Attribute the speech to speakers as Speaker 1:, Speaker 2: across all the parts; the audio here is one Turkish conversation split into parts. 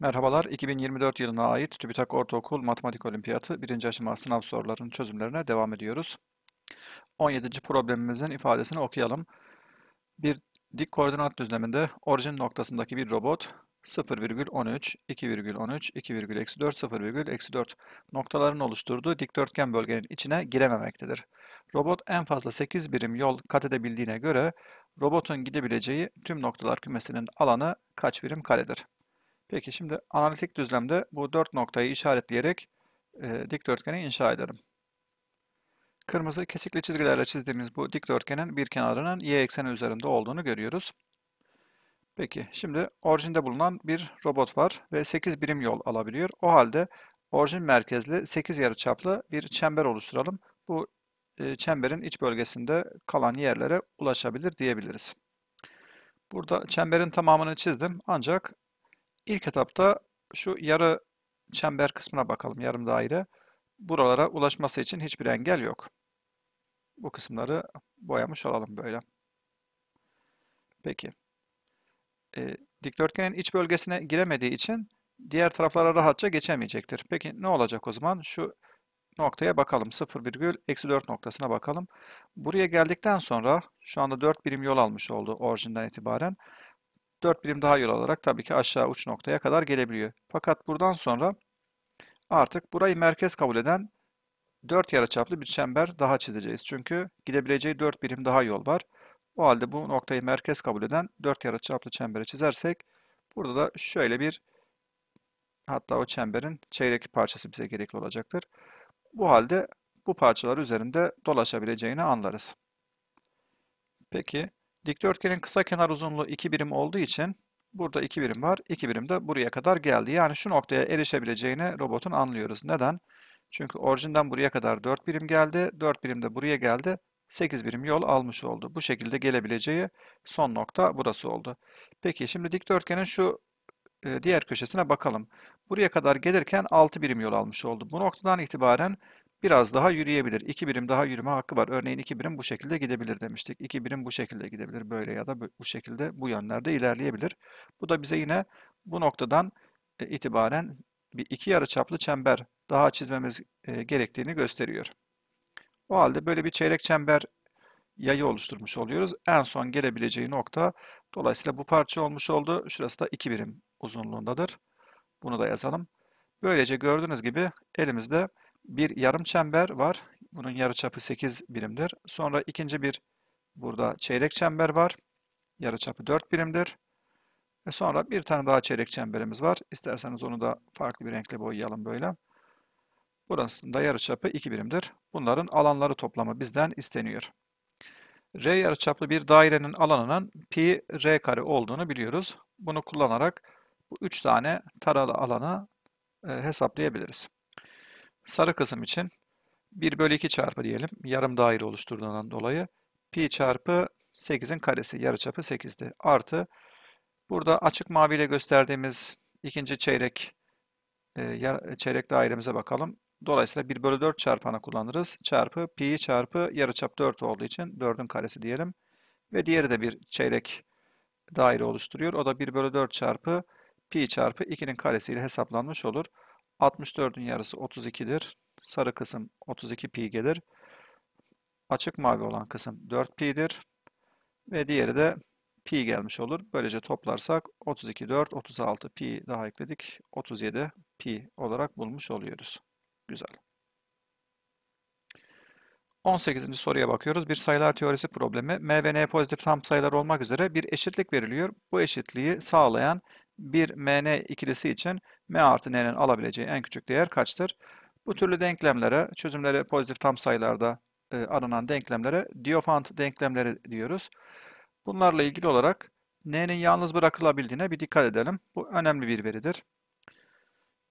Speaker 1: Merhabalar, 2024 yılına ait TÜBİTAK Ortaokul Matematik Olimpiyatı 1. aşama sınav sorularının çözümlerine devam ediyoruz. 17. problemimizin ifadesini okuyalım. Bir dik koordinat düzleminde orijin noktasındaki bir robot 0,13, 2,13, 2,4, 0,4 noktaların oluşturduğu dikdörtgen bölgenin içine girememektedir. Robot en fazla 8 birim yol kat edebildiğine göre robotun gidebileceği tüm noktalar kümesinin alanı kaç birim karedir? Peki şimdi analitik düzlemde bu dört noktayı işaretleyerek e, dikdörtgeni inşa ederim. Kırmızı kesikli çizgilerle çizdiğimiz bu dikdörtgenin bir kenarının y ekseni üzerinde olduğunu görüyoruz. Peki şimdi orijinde bulunan bir robot var ve 8 birim yol alabiliyor. O halde orijin merkezli 8 yarıçaplı bir çember oluşturalım. Bu e, çemberin iç bölgesinde kalan yerlere ulaşabilir diyebiliriz. Burada çemberin tamamını çizdim ancak İlk etapta şu yarı çember kısmına bakalım, yarım daire. Buralara ulaşması için hiçbir engel yok. Bu kısımları boyamış olalım böyle. Peki. E, dikdörtgenin iç bölgesine giremediği için diğer taraflara rahatça geçemeyecektir. Peki ne olacak o zaman? Şu noktaya bakalım. 0 4 noktasına bakalım. Buraya geldikten sonra şu anda 4 birim yol almış oldu orijinden itibaren. 4 birim daha yol alarak tabii ki aşağı uç noktaya kadar gelebiliyor. Fakat buradan sonra artık burayı merkez kabul eden 4 yarıçaplı bir çember daha çizeceğiz. Çünkü gidebileceği 4 birim daha yol var. O halde bu noktayı merkez kabul eden 4 yarıçaplı çembere çizersek burada da şöyle bir hatta o çemberin çeyrek parçası bize gerekli olacaktır. Bu halde bu parçalar üzerinde dolaşabileceğini anlarız. Peki Dikdörtgenin kısa kenar uzunluğu 2 birim olduğu için burada 2 birim var. 2 birim de buraya kadar geldi. Yani şu noktaya erişebileceğini robotun anlıyoruz. Neden? Çünkü orijinden buraya kadar 4 birim geldi. 4 birim de buraya geldi. 8 birim yol almış oldu. Bu şekilde gelebileceği son nokta burası oldu. Peki şimdi dikdörtgenin şu e, diğer köşesine bakalım. Buraya kadar gelirken 6 birim yol almış oldu. Bu noktadan itibaren biraz daha yürüyebilir. 2 birim daha yürüme hakkı var. Örneğin 2 birim bu şekilde gidebilir demiştik. 2 birim bu şekilde gidebilir. Böyle ya da bu şekilde bu yönlerde ilerleyebilir. Bu da bize yine bu noktadan e, itibaren bir iki yarı çaplı çember daha çizmemiz e, gerektiğini gösteriyor. O halde böyle bir çeyrek çember yayı oluşturmuş oluyoruz. En son gelebileceği nokta dolayısıyla bu parça olmuş oldu. Şurası da 2 birim uzunluğundadır. Bunu da yazalım. Böylece gördüğünüz gibi elimizde bir yarım çember var. Bunun yarıçapı 8 birimdir. Sonra ikinci bir burada çeyrek çember var. Yarıçapı 4 birimdir. Ve sonra bir tane daha çeyrek çemberimiz var. İsterseniz onu da farklı bir renkle boyayalım böyle. Burasında yarıçapı 2 birimdir. Bunların alanları toplamı bizden isteniyor. R yarıçaplı bir dairenin alanının pi r kare olduğunu biliyoruz. Bunu kullanarak bu 3 tane taralı alanı e, hesaplayabiliriz. Sarı kısım için 1 bölü 2 çarpı diyelim. Yarım daire oluşturduğundan dolayı pi çarpı 8'in karesi yarıçapı 8'di. Artı burada açık maviyle gösterdiğimiz ikinci çeyrek e, çeyrek dairemize bakalım. Dolayısıyla 1 bölü 4 çarpana kullanırız. Çarpı pi çarpı yarıçap 4 olduğu için 4'ün karesi diyelim. Ve diğeri de bir çeyrek daire oluşturuyor. O da 1 bölü 4 çarpı pi çarpı 2'nin karesiyle hesaplanmış olur. 64'ün yarısı 32'dir. Sarı kısım 32 pi gelir. Açık mavi olan kısım 4 pi'dir. Ve diğeri de pi gelmiş olur. Böylece toplarsak 32, 4, 36 pi daha ekledik. 37 pi olarak bulmuş oluyoruz. Güzel. 18. soruya bakıyoruz. Bir sayılar teorisi problemi. M ve N pozitif tam sayılar olmak üzere bir eşitlik veriliyor. Bu eşitliği sağlayan bir mn ikilisi için m artı n'nin alabileceği en küçük değer kaçtır? Bu türlü denklemlere, çözümleri pozitif tam sayılarda e, aranan denklemlere Diophant denklemleri diyoruz. Bunlarla ilgili olarak n'nin yalnız bırakılabildiğine bir dikkat edelim. Bu önemli bir veridir.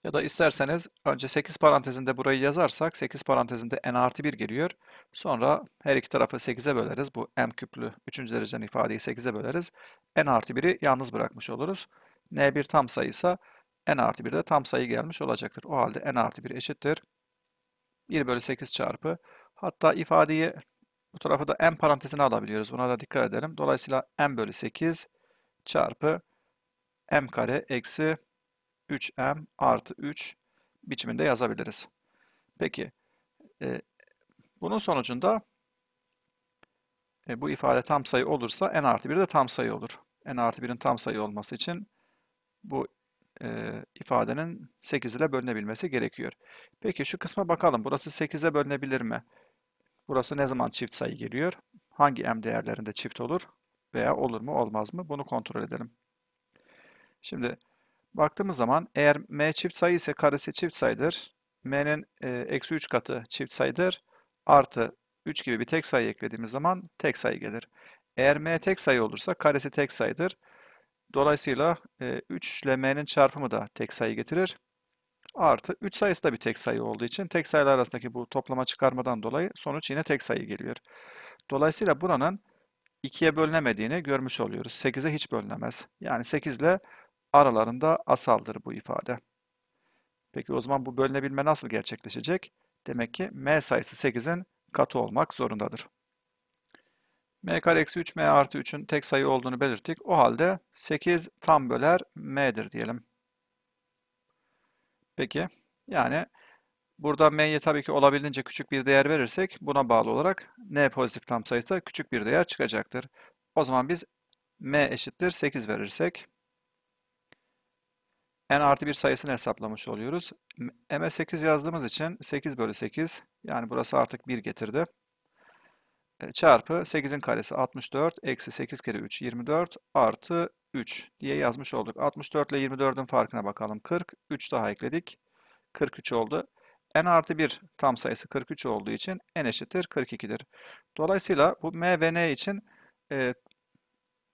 Speaker 1: Ya da isterseniz önce 8 parantezinde burayı yazarsak 8 parantezinde n artı 1 geliyor. Sonra her iki tarafı 8'e böleriz. Bu m küplü 3. dereceden ifadeyi 8'e böleriz. n artı 1'i yalnız bırakmış oluruz n bir tam sayıysa n artı 1 de tam sayı gelmiş olacaktır. O halde n artı 1 eşittir. 1 bölü 8 çarpı. Hatta ifadeyi bu tarafı da n parantezine alabiliyoruz. Buna da dikkat edelim. Dolayısıyla n bölü 8 çarpı m kare eksi 3m artı 3 biçiminde yazabiliriz. Peki e, bunun sonucunda e, bu ifade tam sayı olursa n artı 1 de tam sayı olur. n artı 1'in tam sayı olması için bu e, ifadenin 8 ile bölünebilmesi gerekiyor. Peki şu kısma bakalım. Burası 8'e bölünebilir mi? Burası ne zaman çift sayı geliyor? Hangi m değerlerinde çift olur? Veya olur mu olmaz mı? Bunu kontrol edelim. Şimdi baktığımız zaman eğer m çift sayı ise karesi çift sayıdır. m'nin e, eksi 3 katı çift sayıdır. Artı 3 gibi bir tek sayı eklediğimiz zaman tek sayı gelir. Eğer m tek sayı olursa karesi tek sayıdır. Dolayısıyla 3 e, ile m'nin çarpımı da tek sayı getirir. Artı 3 sayısı da bir tek sayı olduğu için tek sayılar arasındaki bu toplama çıkarmadan dolayı sonuç yine tek sayı geliyor. Dolayısıyla buranın 2'ye bölünemediğini görmüş oluyoruz. 8'e hiç bölünemez. Yani 8 ile aralarında asaldır bu ifade. Peki o zaman bu bölünebilme nasıl gerçekleşecek? Demek ki m sayısı 8'in katı olmak zorundadır m kare eksi 3 m artı 3'ün tek sayı olduğunu belirttik. O halde 8 tam böler m'dir diyelim. Peki yani burada m'ye tabii ki olabildiğince küçük bir değer verirsek buna bağlı olarak n pozitif tam sayısı da küçük bir değer çıkacaktır. O zaman biz m eşittir 8 verirsek n artı 1 sayısını hesaplamış oluyoruz. m'e 8 yazdığımız için 8 bölü 8 yani burası artık 1 getirdi. E, çarpı 8'in karesi 64 eksi 8 kere 3 24 artı 3 diye yazmış olduk. 64 ile 24'ün farkına bakalım. 43 daha ekledik. 43 oldu. n artı 1 tam sayısı 43 olduğu için n eşittir 42'dir. Dolayısıyla bu m ve n için e,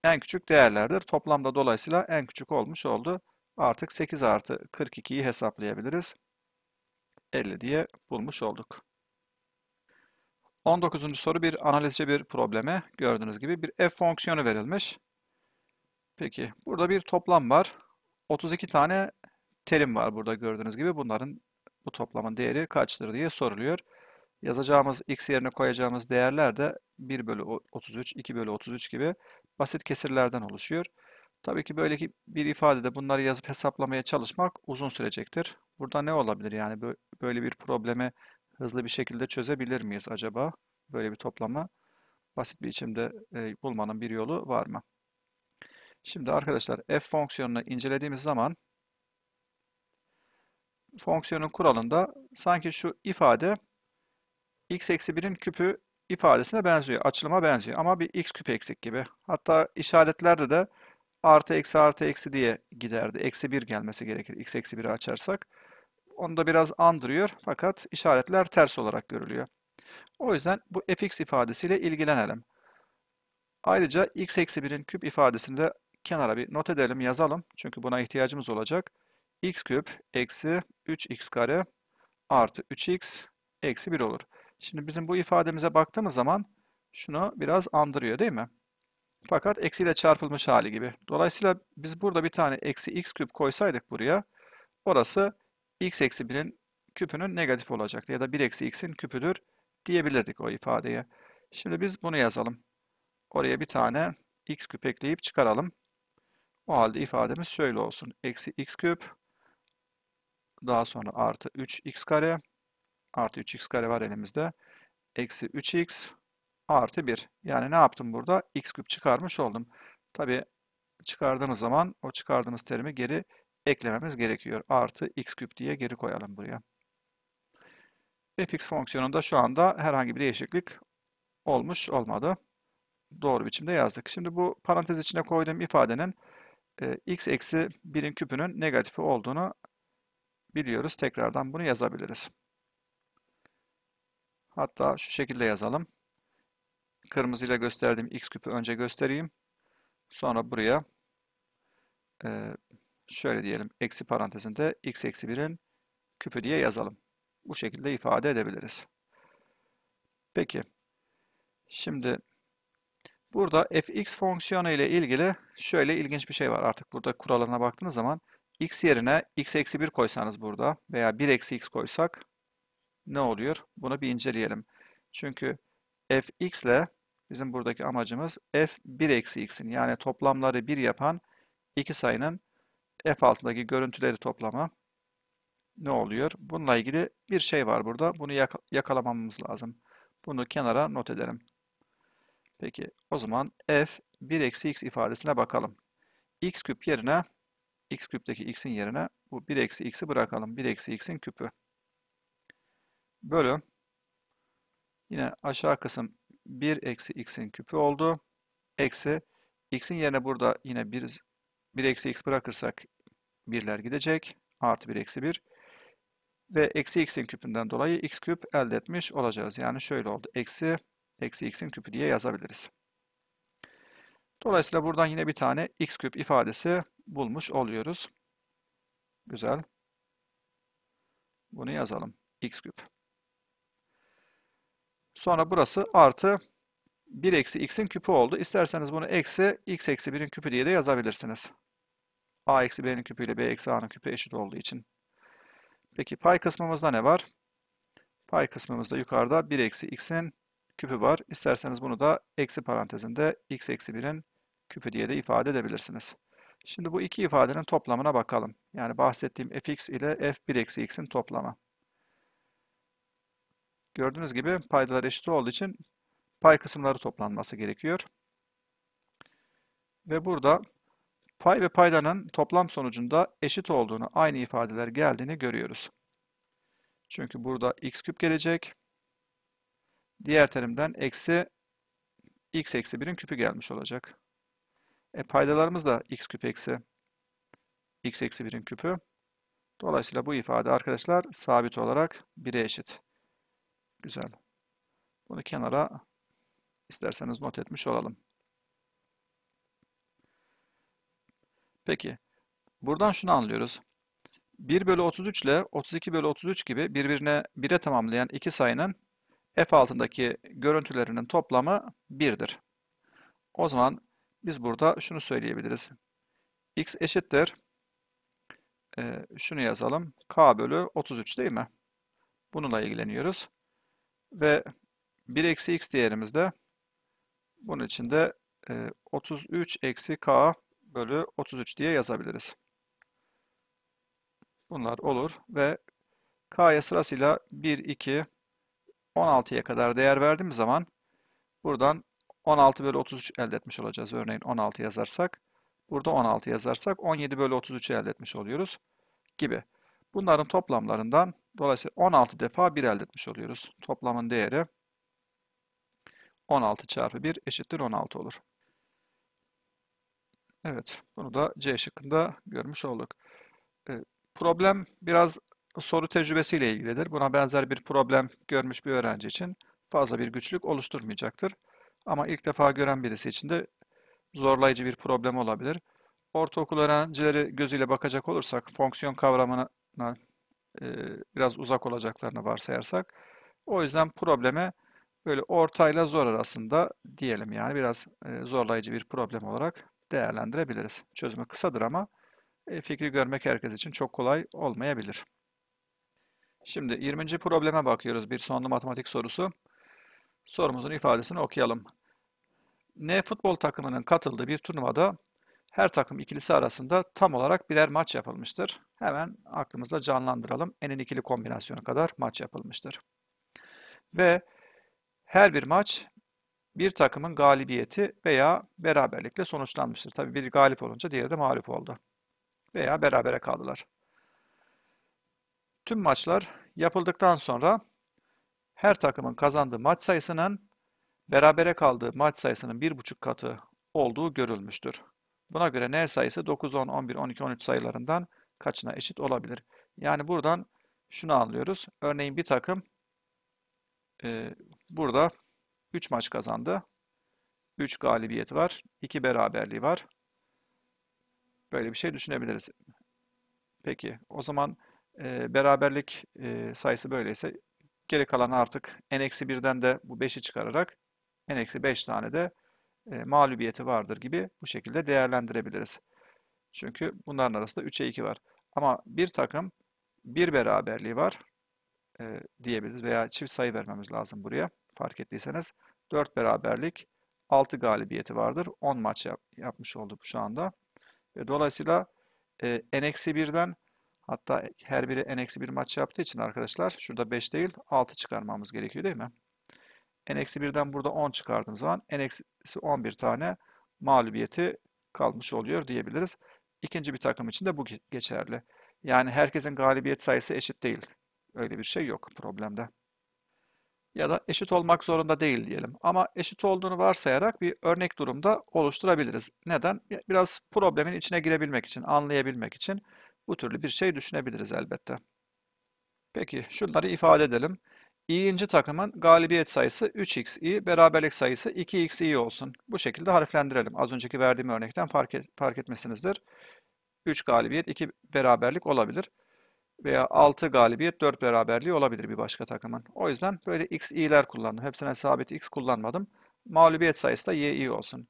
Speaker 1: en küçük değerlerdir. Toplamda dolayısıyla en küçük olmuş oldu. Artık 8 artı 42'yi hesaplayabiliriz. 50 diye bulmuş olduk. 19. soru bir analizci bir probleme. Gördüğünüz gibi bir f fonksiyonu verilmiş. Peki burada bir toplam var. 32 tane terim var burada gördüğünüz gibi. Bunların bu toplamın değeri kaçtır diye soruluyor. Yazacağımız x yerine koyacağımız değerler de 1 bölü 33, 2 bölü 33 gibi basit kesirlerden oluşuyor. Tabii ki böyle ki bir ifadede bunları yazıp hesaplamaya çalışmak uzun sürecektir. Burada ne olabilir yani böyle bir probleme? hızlı bir şekilde çözebilir miyiz acaba? Böyle bir toplama basit bir biçimde e, bulmanın bir yolu var mı? Şimdi arkadaşlar f fonksiyonunu incelediğimiz zaman fonksiyonun kuralında sanki şu ifade x eksi 1'in küpü ifadesine benziyor. Açılıma benziyor ama bir x küp eksik gibi. Hatta işaretlerde de artı eksi artı eksi diye giderdi. Eksi 1 gelmesi gerekir x eksi 1'i açarsak. Onu da biraz andırıyor fakat işaretler ters olarak görülüyor. O yüzden bu fx ifadesiyle ilgilenelim. Ayrıca x eksi 1'in küp ifadesini de kenara bir not edelim, yazalım. Çünkü buna ihtiyacımız olacak. x küp eksi 3x kare artı 3x eksi 1 olur. Şimdi bizim bu ifademize baktığımız zaman şunu biraz andırıyor değil mi? Fakat eksiyle çarpılmış hali gibi. Dolayısıyla biz burada bir tane eksi x küp koysaydık buraya, orası x eksi 1'in küpünün negatif olacaktı. Ya da 1 eksi x'in küpüdür diyebilirdik o ifadeye. Şimdi biz bunu yazalım. Oraya bir tane x küp ekleyip çıkaralım. O halde ifademiz şöyle olsun. Eksi x küp daha sonra artı 3x kare artı 3x kare var elimizde. Eksi 3x artı 1. Yani ne yaptım burada? x küp çıkarmış oldum. Tabi çıkardığımız zaman o çıkardığımız terimi geri eklememiz gerekiyor. Artı x küp diye geri koyalım buraya. fx fonksiyonunda şu anda herhangi bir değişiklik olmuş olmadı. Doğru biçimde yazdık. Şimdi bu parantez içine koyduğum ifadenin e, x eksi 1'in küpünün negatifi olduğunu biliyoruz. Tekrardan bunu yazabiliriz. Hatta şu şekilde yazalım. Kırmızıyla gösterdiğim x küpü önce göstereyim. Sonra buraya e, şöyle diyelim eksi parantezinde x eksi 1'in küpü diye yazalım. Bu şekilde ifade edebiliriz. Peki. Şimdi burada fx fonksiyonu ile ilgili şöyle ilginç bir şey var. Artık burada kuralına baktığınız zaman x yerine x eksi 1 koysanız burada veya 1 eksi x koysak ne oluyor? Bunu bir inceleyelim. Çünkü fx ile bizim buradaki amacımız f 1 eksi x'in yani toplamları 1 yapan iki sayının F altındaki görüntüleri toplama ne oluyor? Bununla ilgili bir şey var burada. Bunu yak yakalamamız lazım. Bunu kenara not edelim. Peki o zaman f 1 eksi x ifadesine bakalım. x küp yerine x küpteki x'in yerine bu 1 eksi x'i bırakalım. 1 eksi x'in küpü. Bölü yine aşağı kısım 1 eksi x'in küpü oldu. Eksi x'in yerine burada yine 1 1 eksi x bırakırsak birler gidecek. Artı 1 eksi 1. Ve eksi x'in küpünden dolayı x küp elde etmiş olacağız. Yani şöyle oldu. Eksi eksi x'in küpü diye yazabiliriz. Dolayısıyla buradan yine bir tane x küp ifadesi bulmuş oluyoruz. Güzel. Bunu yazalım. x küp. Sonra burası artı 1 eksi x'in küpü oldu. İsterseniz bunu eksi x eksi 1'in küpü diye de yazabilirsiniz. a eksi b'nin küpü ile b eksi a'nın küpü eşit olduğu için. Peki pay kısmımızda ne var? Pay kısmımızda yukarıda 1 eksi x'in küpü var. İsterseniz bunu da eksi parantezinde x eksi 1'in küpü diye de ifade edebilirsiniz. Şimdi bu iki ifadenin toplamına bakalım. Yani bahsettiğim fx ile f1 eksi x'in toplamı. Gördüğünüz gibi paydalar eşit olduğu için pay kısımları toplanması gerekiyor. Ve burada pay ve paydanın toplam sonucunda eşit olduğunu, aynı ifadeler geldiğini görüyoruz. Çünkü burada x küp gelecek. Diğer terimden eksi x eksi 1'in küpü gelmiş olacak. E paydalarımız da x küp eksi x eksi 1'in küpü. Dolayısıyla bu ifade arkadaşlar sabit olarak 1'e eşit. Güzel. Bunu kenara İsterseniz not etmiş olalım. Peki, buradan şunu anlıyoruz. 1 bölü 33 ile 32 bölü 33 gibi birbirine 1'e tamamlayan iki sayının f altındaki görüntülerinin toplamı 1'dir. O zaman biz burada şunu söyleyebiliriz. x eşittir. Ee, şunu yazalım. k bölü 33 değil mi? Bununla ilgileniyoruz. Ve 1 eksi x değerimizde bunun için de 33 e, eksi k bölü 33 diye yazabiliriz. Bunlar olur ve k'ya sırasıyla 1, 2, 16'ya kadar değer verdiğim zaman buradan 16 bölü 33 elde etmiş olacağız. Örneğin 16 yazarsak. Burada 16 yazarsak 17 bölü 33 elde etmiş oluyoruz gibi. Bunların toplamlarından dolayısıyla 16 defa 1 elde etmiş oluyoruz. Toplamın değeri 16 çarpı 1 eşittir 16 olur. Evet, bunu da C şıkkında görmüş olduk. Ee, problem biraz soru tecrübesiyle ilgilidir. Buna benzer bir problem görmüş bir öğrenci için fazla bir güçlük oluşturmayacaktır. Ama ilk defa gören birisi için de zorlayıcı bir problem olabilir. Ortaokul öğrencileri gözüyle bakacak olursak, fonksiyon kavramına e, biraz uzak olacaklarını varsayarsak, o yüzden probleme böyle ortayla zor arasında diyelim yani biraz e, zorlayıcı bir problem olarak değerlendirebiliriz. Çözümü kısadır ama e, fikri görmek herkes için çok kolay olmayabilir. Şimdi 20. probleme bakıyoruz. Bir sonlu matematik sorusu. Sorumuzun ifadesini okuyalım. N futbol takımının katıldığı bir turnuvada her takım ikilisi arasında tam olarak birer maç yapılmıştır. Hemen aklımızda canlandıralım. N'in ikili kombinasyonu kadar maç yapılmıştır. Ve her bir maç bir takımın galibiyeti veya beraberlikle sonuçlanmıştır. Tabii bir galip olunca diğeri de mağlup oldu. Veya berabere kaldılar. Tüm maçlar yapıldıktan sonra her takımın kazandığı maç sayısının berabere kaldığı maç sayısının 1,5 katı olduğu görülmüştür. Buna göre N sayısı 9, 10, 11, 12, 13 sayılarından kaçına eşit olabilir? Yani buradan şunu anlıyoruz. Örneğin bir takım e, Burada 3 maç kazandı. 3 galibiyeti var. 2 beraberliği var. Böyle bir şey düşünebiliriz. Peki o zaman e, beraberlik e, sayısı böyleyse geri kalan artık n-1'den de bu 5'i çıkararak n-5 tane de e, mağlubiyeti vardır gibi bu şekilde değerlendirebiliriz. Çünkü bunların arasında 3'e 2 var. Ama bir takım bir beraberliği var e, diyebiliriz veya çift sayı vermemiz lazım buraya fark ettiyseniz. 4 beraberlik 6 galibiyeti vardır. 10 maç yap, yapmış olduk şu anda. ve dolayısıyla e, n-1'den hatta her biri n-1 maç yaptığı için arkadaşlar şurada 5 değil 6 çıkarmamız gerekiyor değil mi? n-1'den burada 10 çıkardığımız zaman n-11 tane mağlubiyeti kalmış oluyor diyebiliriz. İkinci bir takım için de bu geçerli. Yani herkesin galibiyet sayısı eşit değil. Öyle bir şey yok problemde. Ya da eşit olmak zorunda değil diyelim. Ama eşit olduğunu varsayarak bir örnek durumda oluşturabiliriz. Neden? Biraz problemin içine girebilmek için, anlayabilmek için bu türlü bir şey düşünebiliriz elbette. Peki şunları ifade edelim. İ'inci takımın galibiyet sayısı 3xi, beraberlik sayısı 2xi olsun. Bu şekilde harflendirelim. Az önceki verdiğim örnekten fark, et, fark etmesinizdir. 3 galibiyet, 2 beraberlik olabilir veya 6 galibiyet 4 beraberliği olabilir bir başka takımın. O yüzden böyle x i'ler kullandım. Hepsine sabit x kullanmadım. Mağlubiyet sayısı da y i olsun.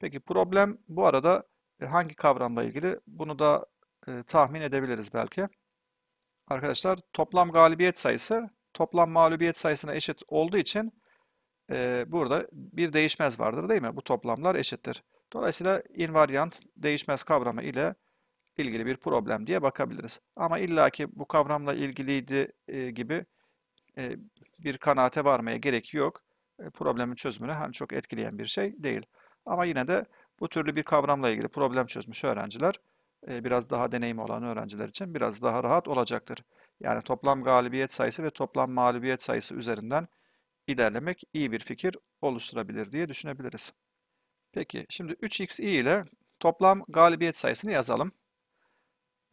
Speaker 1: Peki problem bu arada e, hangi kavramla ilgili? Bunu da e, tahmin edebiliriz belki. Arkadaşlar toplam galibiyet sayısı toplam mağlubiyet sayısına eşit olduğu için e, burada bir değişmez vardır değil mi? Bu toplamlar eşittir. Dolayısıyla invariant değişmez kavramı ile ilgili bir problem diye bakabiliriz. Ama illaki bu kavramla ilgiliydi e, gibi e, bir kanaate varmaya gerek yok. E, problemin çözümüne hani çok etkileyen bir şey değil. Ama yine de bu türlü bir kavramla ilgili problem çözmüş öğrenciler e, biraz daha deneyim olan öğrenciler için biraz daha rahat olacaktır. Yani toplam galibiyet sayısı ve toplam mağlubiyet sayısı üzerinden ilerlemek iyi bir fikir oluşturabilir diye düşünebiliriz. Peki şimdi 3xi ile toplam galibiyet sayısını yazalım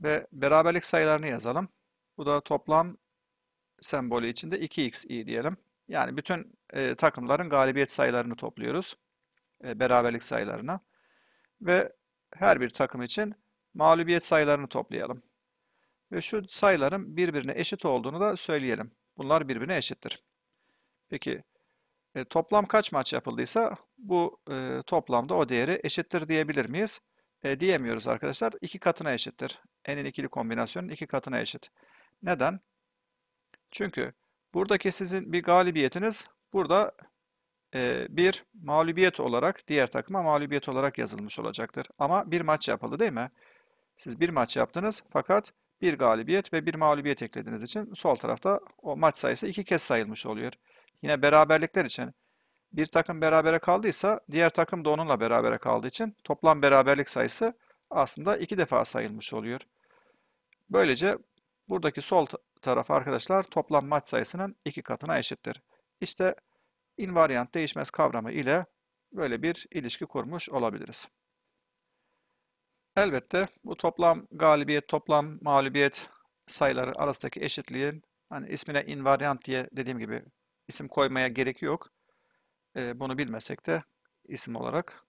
Speaker 1: ve beraberlik sayılarını yazalım. Bu da toplam sembolü içinde 2xi diyelim. Yani bütün e, takımların galibiyet sayılarını topluyoruz. E, beraberlik sayılarını. Ve her bir takım için mağlubiyet sayılarını toplayalım. Ve şu sayıların birbirine eşit olduğunu da söyleyelim. Bunlar birbirine eşittir. Peki e, toplam kaç maç yapıldıysa bu e, toplamda o değeri eşittir diyebilir miyiz? e, diyemiyoruz arkadaşlar. 2 katına eşittir. N'in ikili kombinasyonun 2 katına eşit. Neden? Çünkü buradaki sizin bir galibiyetiniz burada e, bir mağlubiyet olarak diğer takıma mağlubiyet olarak yazılmış olacaktır. Ama bir maç yapıldı değil mi? Siz bir maç yaptınız fakat bir galibiyet ve bir mağlubiyet eklediğiniz için sol tarafta o maç sayısı iki kez sayılmış oluyor. Yine beraberlikler için bir takım berabere kaldıysa diğer takım da onunla berabere kaldığı için toplam beraberlik sayısı aslında iki defa sayılmış oluyor. Böylece buradaki sol taraf arkadaşlar toplam maç sayısının iki katına eşittir. İşte invariant değişmez kavramı ile böyle bir ilişki kurmuş olabiliriz. Elbette bu toplam galibiyet, toplam mağlubiyet sayıları arasındaki eşitliğin hani ismine invariant diye dediğim gibi isim koymaya gerek yok e, bunu bilmesek de isim olarak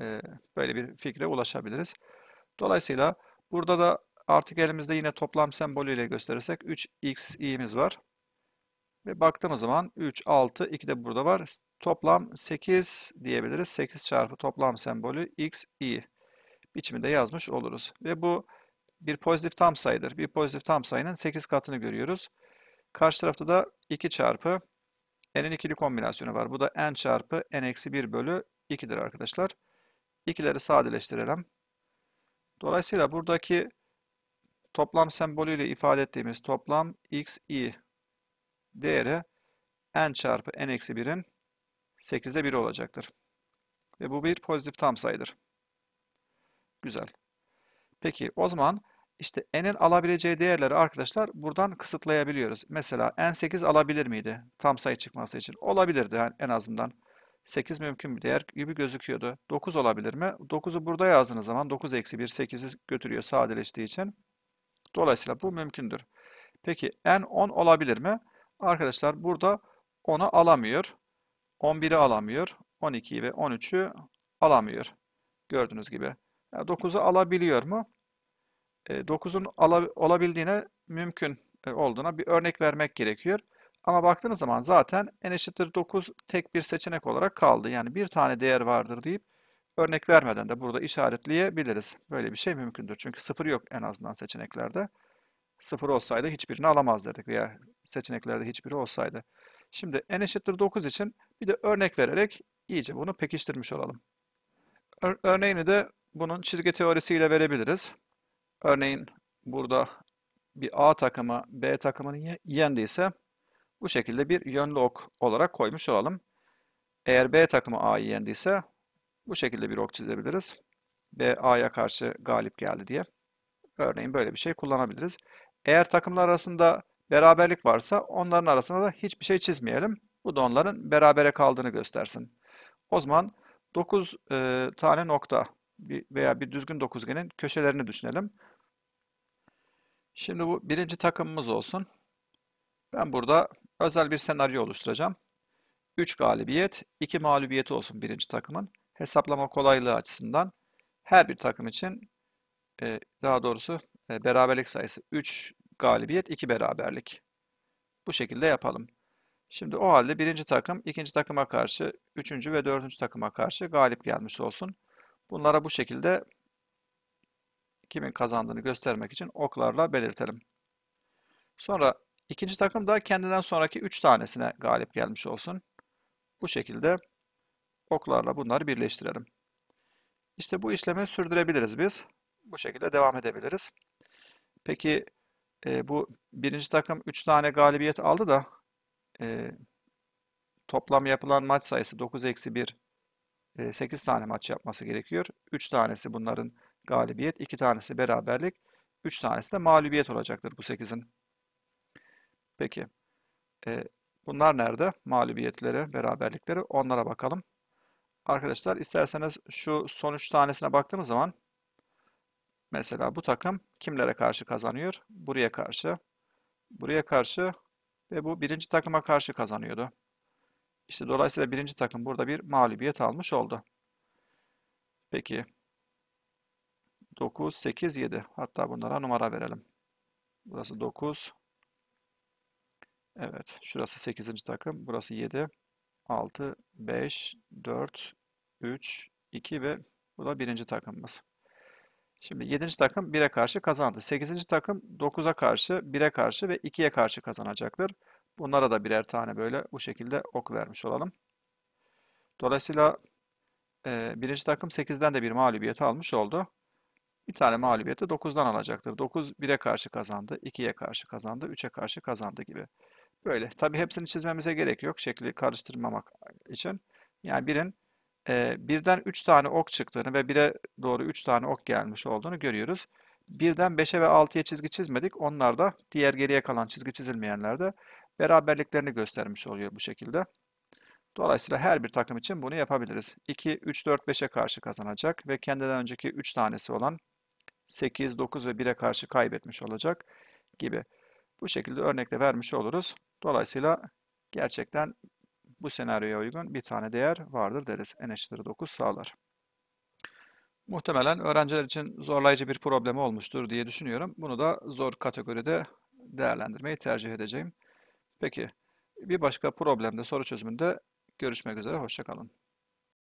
Speaker 1: e, böyle bir fikre ulaşabiliriz. Dolayısıyla burada da artık elimizde yine toplam sembolüyle gösterirsek 3x i'miz var. Ve baktığımız zaman 3, 6, 2 de burada var. Toplam 8 diyebiliriz. 8 çarpı toplam sembolü x, i biçiminde yazmış oluruz. Ve bu bir pozitif tam sayıdır. Bir pozitif tam sayının 8 katını görüyoruz. Karşı tarafta da 2 çarpı n'in ikili kombinasyonu var. Bu da n çarpı n eksi 1 bölü 2'dir arkadaşlar. İkileri sadeleştirelim. Dolayısıyla buradaki toplam sembolüyle ifade ettiğimiz toplam x i değeri n çarpı n eksi 1'in 8'de 1 olacaktır. Ve bu bir pozitif tam sayıdır. Güzel. Peki o zaman işte n'in alabileceği değerleri arkadaşlar buradan kısıtlayabiliyoruz. Mesela n8 alabilir miydi? Tam sayı çıkması için. Olabilirdi yani en azından. 8 mümkün bir değer gibi gözüküyordu. 9 olabilir mi? 9'u burada yazdığınız zaman 9 eksi 1 8'i götürüyor sadeleştiği için. Dolayısıyla bu mümkündür. Peki n 10 olabilir mi? Arkadaşlar burada 10'u alamıyor. 11'i alamıyor. 12'yi ve 13'ü alamıyor. Gördüğünüz gibi. Yani e, 9'u alabiliyor mu? 9'un olabildiğine mümkün olduğuna bir örnek vermek gerekiyor. Ama baktığınız zaman zaten n eşittir 9 tek bir seçenek olarak kaldı. Yani bir tane değer vardır deyip örnek vermeden de burada işaretleyebiliriz. Böyle bir şey mümkündür. Çünkü 0 yok en azından seçeneklerde. 0 olsaydı hiçbirini alamaz dedik veya seçeneklerde hiçbiri olsaydı. Şimdi n eşittir 9 için bir de örnek vererek iyice bunu pekiştirmiş olalım. örneğini de bunun çizgi teorisiyle verebiliriz. Örneğin burada bir A takımı B takımını yendiyse bu şekilde bir yönlü ok olarak koymuş olalım. Eğer B takımı A'yı yendiyse bu şekilde bir ok çizebiliriz. B A'ya karşı galip geldi diye. Örneğin böyle bir şey kullanabiliriz. Eğer takımlar arasında beraberlik varsa onların arasında da hiçbir şey çizmeyelim. Bu da onların berabere kaldığını göstersin. O zaman 9 e, tane nokta bir veya bir düzgün dokuzgenin köşelerini düşünelim. Şimdi bu birinci takımımız olsun. Ben burada özel bir senaryo oluşturacağım. 3 galibiyet, 2 mağlubiyeti olsun birinci takımın. Hesaplama kolaylığı açısından her bir takım için e, daha doğrusu e, beraberlik sayısı 3 galibiyet, 2 beraberlik. Bu şekilde yapalım. Şimdi o halde birinci takım ikinci takıma karşı, üçüncü ve dördüncü takıma karşı galip gelmiş olsun. Bunlara bu şekilde kimin kazandığını göstermek için oklarla belirtelim. Sonra ikinci takım da kendinden sonraki 3 tanesine galip gelmiş olsun. Bu şekilde oklarla bunları birleştirelim. İşte bu işlemi sürdürebiliriz biz. Bu şekilde devam edebiliriz. Peki e, bu birinci takım 3 tane galibiyet aldı da e, toplam yapılan maç sayısı 9-1 8 tane maç yapması gerekiyor. 3 tanesi bunların galibiyet, 2 tanesi beraberlik, 3 tanesi de mağlubiyet olacaktır bu 8'in. Peki. E, bunlar nerede? Mağlubiyetleri, beraberlikleri onlara bakalım. Arkadaşlar isterseniz şu son 3 tanesine baktığımız zaman mesela bu takım kimlere karşı kazanıyor? Buraya karşı, buraya karşı ve bu birinci takıma karşı kazanıyordu. İşte dolayısıyla birinci takım burada bir mağlubiyet almış oldu. Peki. 9, 8, 7. Hatta bunlara numara verelim. Burası 9. Evet. Şurası 8. takım. Burası 7. 6, 5, 4, 3, 2 ve bu da birinci takımımız. Şimdi 7. takım 1'e karşı kazandı. 8. takım 9'a karşı, 1'e karşı ve 2'ye karşı kazanacaktır. Bunlara da birer tane böyle bu şekilde ok vermiş olalım. Dolayısıyla e, birinci takım 8'den de bir mağlubiyet almış oldu. Bir tane mağlubiyeti 9'dan alacaktır. 9 1'e karşı kazandı, 2'ye karşı kazandı, 3'e karşı kazandı gibi. Böyle. Tabi hepsini çizmemize gerek yok şekli karıştırmamak için. Yani birin e, birden 3 tane ok çıktığını ve 1'e doğru 3 tane ok gelmiş olduğunu görüyoruz. Birden 5'e ve 6'ya çizgi çizmedik. Onlar da diğer geriye kalan çizgi çizilmeyenlerde beraberliklerini göstermiş oluyor bu şekilde. Dolayısıyla her bir takım için bunu yapabiliriz. 2, 3, 4, 5'e karşı kazanacak ve kendinden önceki 3 tanesi olan 8, 9 ve 1'e karşı kaybetmiş olacak gibi. Bu şekilde örnekle vermiş oluruz. Dolayısıyla gerçekten bu senaryoya uygun bir tane değer vardır deriz. N eşittir 9 sağlar. Muhtemelen öğrenciler için zorlayıcı bir problemi olmuştur diye düşünüyorum. Bunu da zor kategoride değerlendirmeyi tercih edeceğim. Peki bir başka problemde soru çözümünde görüşmek üzere. Hoşçakalın.